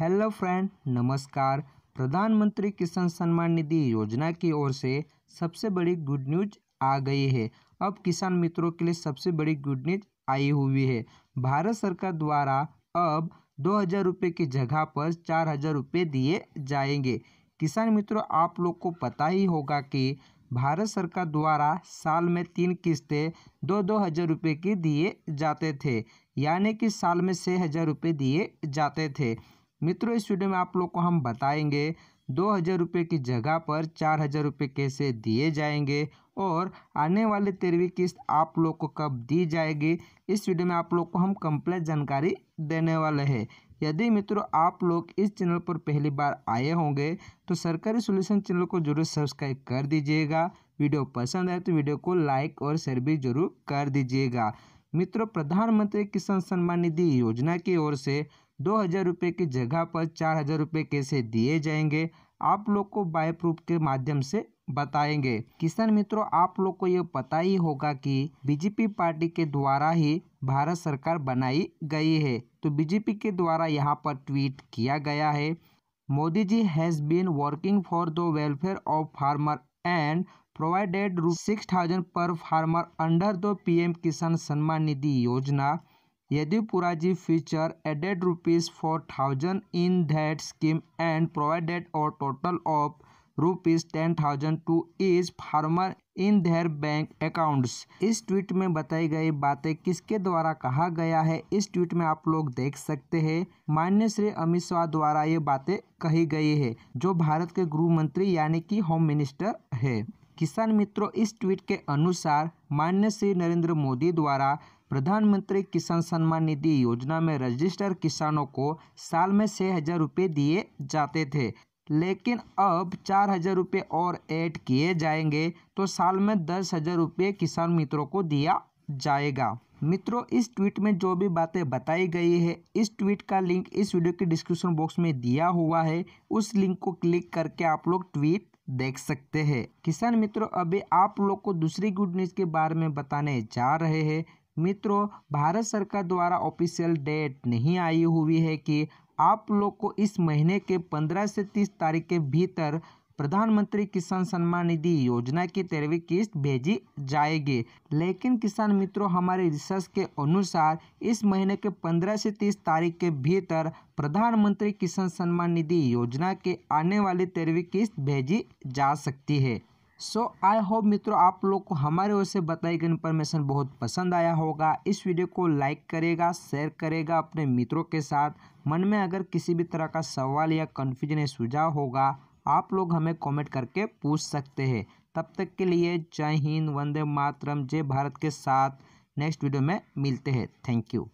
hello friend नमस्कार प्रधानमंत्री किसान सम्मान निधि योजना की ओर से सबसे बड़ी गुड न्यूज आ गई है अब किसान मित्रों के लिए सबसे बड़ी गुड न्यूज आई हुई है भारत सरकार द्वारा अब दो हज़ार रुपये की जगह पर चार हज़ार रुपये दिए जाएंगे किसान मित्रों आप लोग को पता ही होगा कि भारत सरकार द्वारा साल में तीन किस्तें दो दो हज़ार रुपये की दिए जाते थे यानी कि साल में छः हज़ार रुपये दिए जाते थे मित्रों इस वीडियो में आप लोग को हम बताएंगे दो हज़ार रुपये की जगह पर चार हज़ार रुपये कैसे दिए जाएंगे और आने वाली तेरहवीं किस्त आप लोग को कब दी जाएगी इस वीडियो में आप लोग को हम कंप्लीट जानकारी देने वाले हैं यदि मित्रों आप लोग इस चैनल पर पहली बार आए होंगे तो सरकारी सोल्यूशन चैनल को जरूर सब्सक्राइब कर दीजिएगा वीडियो पसंद आए तो वीडियो को लाइक और शेयर भी जरूर कर दीजिएगा मित्रों प्रधानमंत्री किसान सम्मान निधि योजना की ओर से दो हज़ार रुपये की जगह पर चार हज़ार रुपये कैसे दिए जाएंगे आप लोग को बाय प्रूफ के माध्यम से बताएंगे किसान मित्रों आप लोग को ये पता ही होगा कि बीजेपी पार्टी के द्वारा ही भारत सरकार बनाई गई है तो बीजेपी के द्वारा यहाँ पर ट्वीट किया गया है Modi ji has been working for the welfare of farmer and provided रू six thousand per farmer under the PM Kisan Samman Nidhi Yojana यदि added rupees four thousand in that scheme and provided और total of rupees ten thousand to is farmer in their bank accounts इस tweet में बताई गई बातें किसके द्वारा कहा गया है इस ट्वीट में आप लोग देख सकते हैं मान्य श्री अमित शाह द्वारा ये बातें कही गई है जो भारत के गृह मंत्री यानी कि होम मिनिस्टर है किसान मित्रों इस ट्वीट के अनुसार मान्य श्री नरेंद्र मोदी द्वारा प्रधानमंत्री किसान सम्मान निधि योजना में रजिस्टर किसानों को साल में छः हज़ार रुपये दिए जाते थे लेकिन अब चार हज़ार रुपये और ऐड किए जाएंगे तो साल में दस हज़ार रुपये किसान मित्रों को दिया जाएगा मित्रों इस ट्वीट में जो भी बातें बताई गई है इस ट्वीट का लिंक इस वीडियो के डिस्क्रिप्शन बॉक्स में दिया हुआ है उस लिंक को क्लिक करके आप लोग ट्वीट देख सकते हैं किसान मित्रों अभी आप लोग को दूसरी गुड न्यूज़ के बारे में बताने जा रहे हैं मित्रों भारत सरकार द्वारा ऑफिशियल डेट नहीं आई हुई है कि आप लोग को इस महीने के पंद्रह से तीस तारीख के भीतर प्रधानमंत्री किसान सम्मान निधि योजना की तेरहवीं किस्त भेजी जाएगी लेकिन किसान मित्रों हमारे रिसर्च के अनुसार इस महीने के 15 से 30 तारीख के भीतर प्रधानमंत्री किसान सम्मान निधि योजना के आने वाली तेरहवीं किस्त भेजी जा सकती है सो आई होप मित्रों आप लोग को हमारे ओर से बताई गई इन्फॉर्मेशन बहुत पसंद आया होगा इस वीडियो को लाइक करेगा शेयर करेगा अपने मित्रों के साथ मन में अगर किसी भी तरह का सवाल या कन्फ्यूजन या सुझाव होगा आप लोग हमें कमेंट करके पूछ सकते हैं तब तक के लिए जय हिंद वंदे मातरम जय भारत के साथ नेक्स्ट वीडियो में मिलते हैं थैंक यू